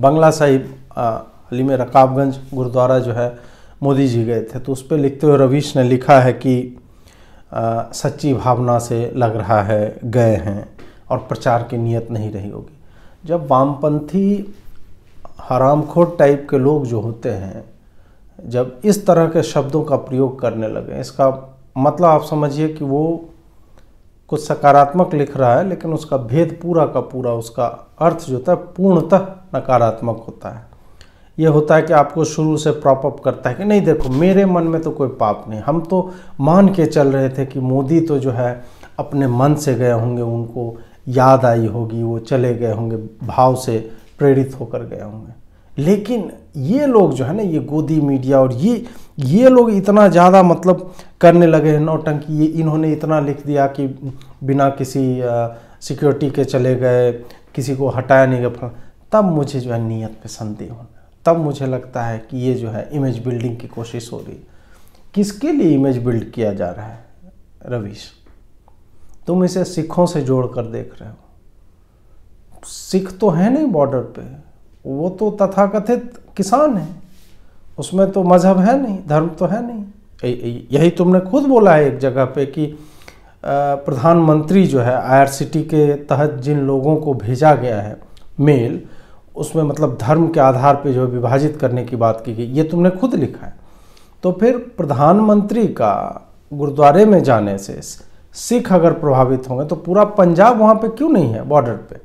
बंगला साहिब अली में रकाबगंज गुरुद्वारा जो है मोदी जी गए थे तो उस पर लिखते हुए रवीश ने लिखा है कि आ, सच्ची भावना से लग रहा है गए हैं और प्रचार की नीयत नहीं रही होगी जब वामपंथी हरामखोर टाइप के लोग जो होते हैं जब इस तरह के शब्दों का प्रयोग करने लगे इसका मतलब आप समझिए कि वो कुछ सकारात्मक लिख रहा है लेकिन उसका भेद पूरा का पूरा उसका अर्थ जो होता है पूर्णतः नकारात्मक होता है यह होता है कि आपको शुरू से प्रॉपअप करता है कि नहीं देखो मेरे मन में तो कोई पाप नहीं हम तो मान के चल रहे थे कि मोदी तो जो है अपने मन से गए होंगे उनको याद आई होगी वो चले गए होंगे भाव से प्रेरित होकर गए होंगे लेकिन ये लोग जो है ना ये गोदी मीडिया और ये ये लोग इतना ज़्यादा मतलब करने लगे हैं नौटंकी ये इन्होंने इतना लिख दिया कि बिना किसी सिक्योरिटी के चले गए किसी को हटाया नहीं गया तब मुझे जो है नीयत पे संदेह होना तब मुझे लगता है कि ये जो है इमेज बिल्डिंग की कोशिश हो रही किसके लिए इमेज बिल्ड किया जा रहा है रवीश तुम इसे सिखों से जोड़ कर देख रहे हो सिख तो है नहीं बॉर्डर पे वो तो तथाकथित किसान है उसमें तो मज़हब है नहीं धर्म तो है नहीं यही तुमने खुद बोला है एक जगह पे कि प्रधानमंत्री जो है आईआरसीटी के तहत जिन लोगों को भेजा गया है मेल उसमें मतलब धर्म के आधार पे जो विभाजित करने की बात की गई ये तुमने खुद लिखा है तो फिर प्रधानमंत्री का गुरुद्वारे में जाने से सिख अगर प्रभावित होंगे तो पूरा पंजाब वहाँ पे क्यों नहीं है बॉर्डर पे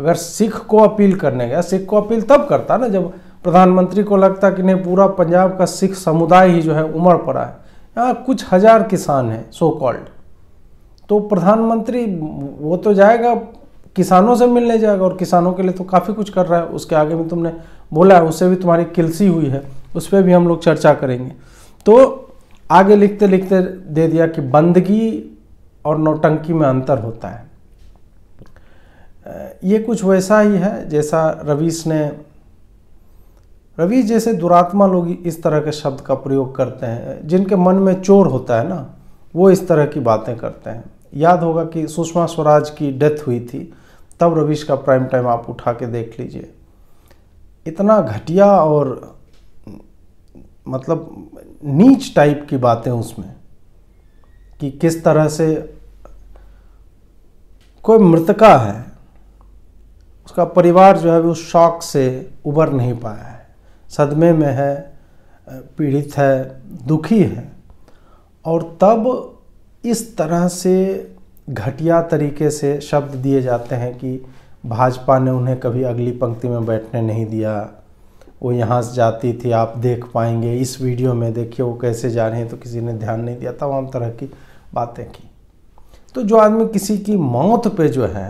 अगर सिख को अपील करने गया सिख को अपील तब करता ना जब प्रधानमंत्री को लगता कि नहीं पूरा पंजाब का सिख समुदाय ही जो है उमड़ पड़ा है यहाँ कुछ हज़ार किसान हैं सो कॉल्ड तो प्रधानमंत्री वो तो जाएगा किसानों से मिलने जाएगा और किसानों के लिए तो काफ़ी कुछ कर रहा है उसके आगे भी तुमने बोला है उससे भी तुम्हारी किलसी हुई है उस पर भी हम लोग चर्चा करेंगे तो आगे लिखते लिखते दे दिया कि बंदगी और नौटंकी में अंतर होता है ये कुछ वैसा ही है जैसा रवीश ने रवीश जैसे दुरात्मा लोग इस तरह के शब्द का प्रयोग करते हैं जिनके मन में चोर होता है ना वो इस तरह की बातें करते हैं याद होगा कि सुषमा स्वराज की डेथ हुई थी तब रवीश का प्राइम टाइम आप उठा के देख लीजिए इतना घटिया और मतलब नीच टाइप की बातें उसमें कि किस तरह से कोई मृतका है उसका परिवार जो है उस शौक से उबर नहीं पाया है सदमे में है पीड़ित है दुखी है और तब इस तरह से घटिया तरीके से शब्द दिए जाते हैं कि भाजपा ने उन्हें कभी अगली पंक्ति में बैठने नहीं दिया वो यहाँ से जाती थी आप देख पाएंगे इस वीडियो में देखिए वो कैसे जा रहे हैं तो किसी ने ध्यान नहीं दिया तमाम तरह की बातें की तो जो आदमी किसी की मौत पे जो है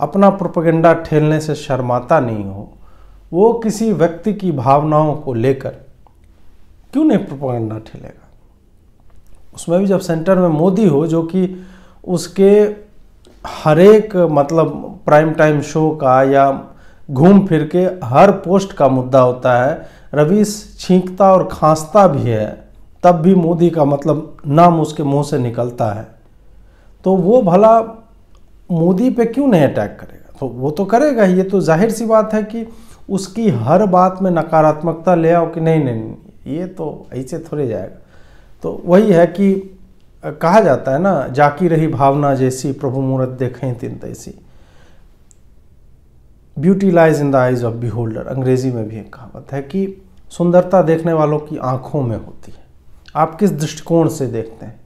अपना प्रोपगेंडा ठेलने से शर्माता नहीं हो वो किसी व्यक्ति की भावनाओं को लेकर क्यों नहीं प्रोपगेंडा ठेलेगा उसमें भी जब सेंटर में मोदी हो जो कि उसके हरेक मतलब प्राइम टाइम शो का या घूम फिर के हर पोस्ट का मुद्दा होता है रवीश छींकता और खांसता भी है तब भी मोदी का मतलब नाम उसके मुंह से निकलता है तो वो भला मोदी पे क्यों नहीं अटैक करेगा तो वो तो करेगा ये तो जाहिर सी बात है कि उसकी हर बात में नकारात्मकता ले आओ कि नहीं नहीं ये तो ऐसे थोड़े जाएगा तो वही है कि कहा जाता है ना जाकी रही भावना जैसी प्रभु मूर्त देखें तीन तैसी beauty lies in the eyes of beholder अंग्रेजी में भी एक कहावत है कि सुंदरता देखने वालों की आंखों में होती है आप किस दृष्टिकोण से देखते हैं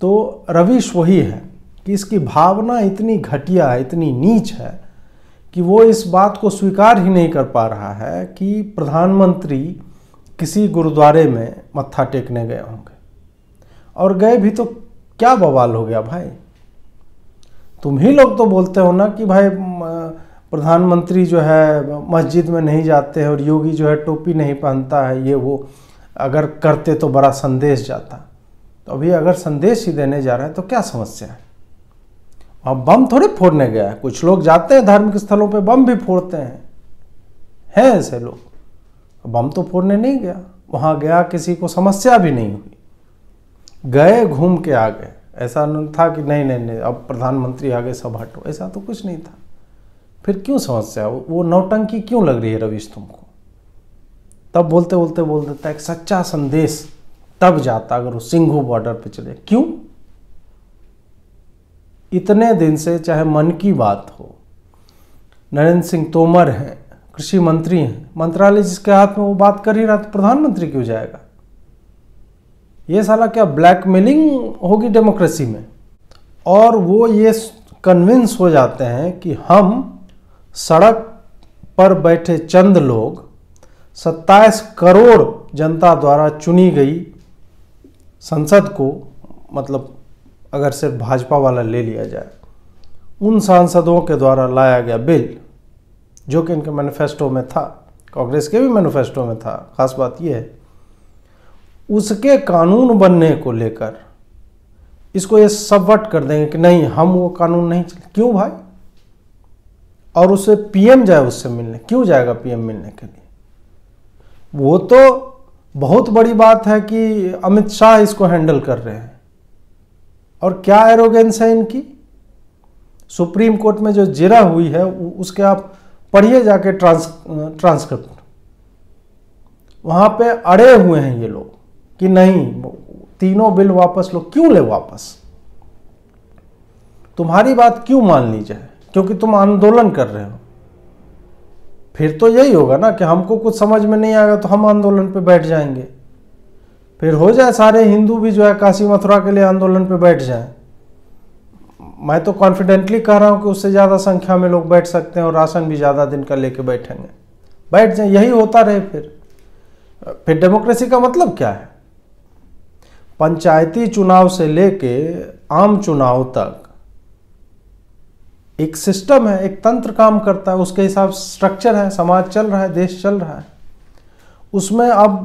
तो रविश वही है कि इसकी भावना इतनी घटिया है इतनी नीच है कि वो इस बात को स्वीकार ही नहीं कर पा रहा है कि प्रधानमंत्री किसी गुरुद्वारे में मत्था टेकने गए होंगे और गए भी तो क्या बवाल हो गया भाई तुम ही लोग तो बोलते हो ना कि भाई प्रधानमंत्री जो है मस्जिद में नहीं जाते हैं और योगी जो है टोपी नहीं पहनता है ये वो अगर करते तो बड़ा संदेश जाता तो अभी अगर संदेश ही देने जा रहा है तो क्या समस्या है वहाँ बम थोड़ी फोड़ने गया है कुछ लोग जाते हैं धार्मिक स्थलों पे बम भी फोड़ते हैं हैं ऐसे लोग बम तो फोड़ने नहीं गया वहाँ गया किसी को समस्या भी नहीं हुई गए घूम के आ गए ऐसा नहीं था कि नहीं नहीं नहीं अब प्रधानमंत्री आ गए सब हटो ऐसा तो कुछ नहीं था फिर क्यों समस्या वो नौटंकी क्यों लग रही है रवीश तुमको तब बोलते बोलते बोल देता है एक सच्चा संदेश तब जाता अगर वो सिंघू बॉर्डर पे चले क्यों इतने दिन से चाहे मन की बात हो नरेंद्र सिंह तोमर हैं कृषि मंत्री हैं मंत्रालय जिसके हाथ में वो बात कर ही रहा तो प्रधानमंत्री क्यों जाएगा ये साला क्या ब्लैकमेलिंग होगी डेमोक्रेसी में और वो ये कन्विंस हो जाते हैं कि हम सड़क पर बैठे चंद लोग 27 करोड़ जनता द्वारा चुनी गई संसद को मतलब अगर सिर्फ भाजपा वाला ले लिया जाए उन सांसदों के द्वारा लाया गया बिल जो कि इनके मैनिफेस्टो में था कांग्रेस के भी मैनिफेस्टो में था खास बात यह है उसके कानून बनने को लेकर इसको ये सबवट कर देंगे कि नहीं हम वो कानून नहीं चले क्यों भाई और उसे पीएम जाए उससे मिलने क्यों जाएगा पीएम मिलने के लिए वो तो बहुत बड़ी बात है कि अमित शाह इसको हैंडल कर रहे हैं और क्या एरोगेंस है इनकी सुप्रीम कोर्ट में जो जिरा हुई है उसके आप पढ़िए जाके ट्रांस ट्रांसक्रिप्ट वहां पे अड़े हुए हैं ये लोग कि नहीं तीनों बिल वापस लो क्यों ले वापस तुम्हारी बात क्यों मान ली जाए क्योंकि तुम आंदोलन कर रहे हो फिर तो यही होगा ना कि हमको कुछ समझ में नहीं आएगा तो हम आंदोलन पे बैठ जाएंगे फिर हो जाए सारे हिंदू भी जो है काशी मथुरा के लिए आंदोलन पे बैठ जाए मैं तो कॉन्फिडेंटली कह रहा हूँ कि उससे ज़्यादा संख्या में लोग बैठ सकते हैं और राशन भी ज़्यादा दिन का लेके बैठेंगे बैठ जाए यही होता रहे फिर फिर डेमोक्रेसी का मतलब क्या है पंचायती चुनाव से लेके आम चुनाव तक एक सिस्टम है एक तंत्र काम करता है उसके हिसाब स्ट्रक्चर है समाज चल रहा है देश चल रहा है उसमें अब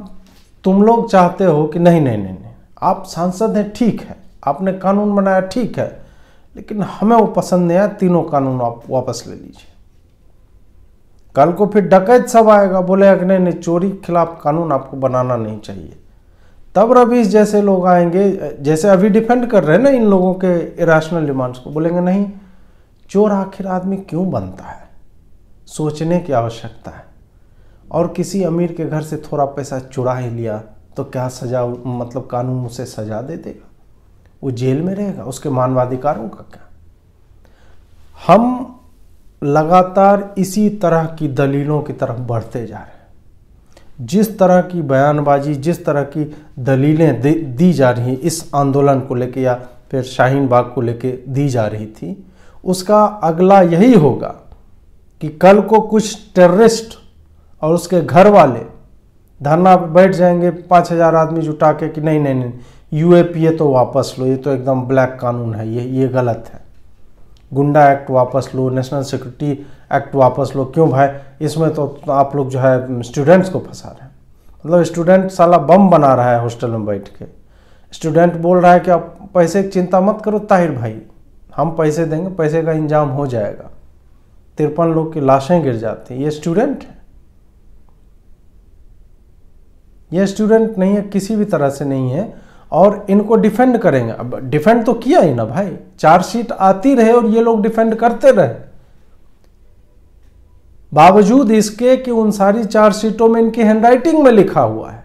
तुम लोग चाहते हो कि नहीं नहीं नहीं नहीं आप सांसद हैं ठीक है आपने कानून बनाया ठीक है लेकिन हमें वो पसंद नहीं आया तीनों कानून आप वापस ले लीजिए कल को फिर डकैत सब आएगा बोले कि नहीं नहीं चोरी के खिलाफ कानून आपको बनाना नहीं चाहिए तब रवीश जैसे लोग आएंगे जैसे अभी डिफेंड कर रहे हैं ना इन लोगों के इराशनल डिमांड्स को बोलेंगे नहीं चोर आखिर आदमी क्यों बनता है सोचने की आवश्यकता है और किसी अमीर के घर से थोड़ा पैसा चुरा ही लिया तो क्या सज़ा मतलब कानून उसे सज़ा दे देगा वो जेल में रहेगा उसके मानवाधिकारों का क्या हम लगातार इसी तरह की दलीलों की तरफ बढ़ते जा रहे हैं जिस तरह की बयानबाजी जिस तरह की दलीलें दी जा रही हैं इस आंदोलन को लेकर या फिर शाहीन बाग को लेकर दी जा रही थी उसका अगला यही होगा कि कल को कुछ टेररिस्ट और उसके घर वाले धरना बैठ जाएंगे पाँच हज़ार आदमी जुटा के कि नहीं नहीं नहीं यू ए पी ए तो वापस लो ये तो एकदम ब्लैक कानून है ये ये गलत है गुंडा एक्ट वापस लो नेशनल सिक्योरिटी एक्ट वापस लो क्यों भाई इसमें तो आप लोग जो है स्टूडेंट्स को फंसा रहे हैं मतलब स्टूडेंट साला बम बना रहा है हॉस्टल में बैठ के स्टूडेंट बोल रहा है कि आप पैसे की चिंता मत करो ताहिर भाई हम पैसे देंगे पैसे का इंजाम हो जाएगा तिरपन लोग की लाशें गिर जाती हैं ये स्टूडेंट है ये स्टूडेंट नहीं है किसी भी तरह से नहीं है और इनको डिफेंड करेंगे अब डिफेंड तो किया ही ना भाई चार्जशीट आती रहे और ये लोग डिफेंड करते रहे बावजूद इसके कि उन सारी चार्जशीटों में इनकी हैंडराइटिंग में लिखा हुआ है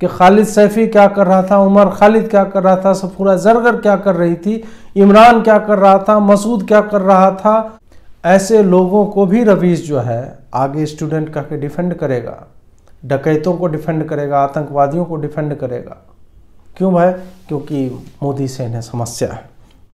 कि खालिद सैफी क्या कर रहा था उमर खालिद क्या कर रहा था सफूरा जरगर क्या कर रही थी इमरान क्या कर रहा था मसूद क्या कर रहा था ऐसे लोगों को भी रवीश जो है आगे स्टूडेंट कहकर डिफेंड करेगा डकैतों को डिफेंड करेगा आतंकवादियों को डिफेंड करेगा क्यों भाई क्योंकि मोदी से इन्हें समस्या है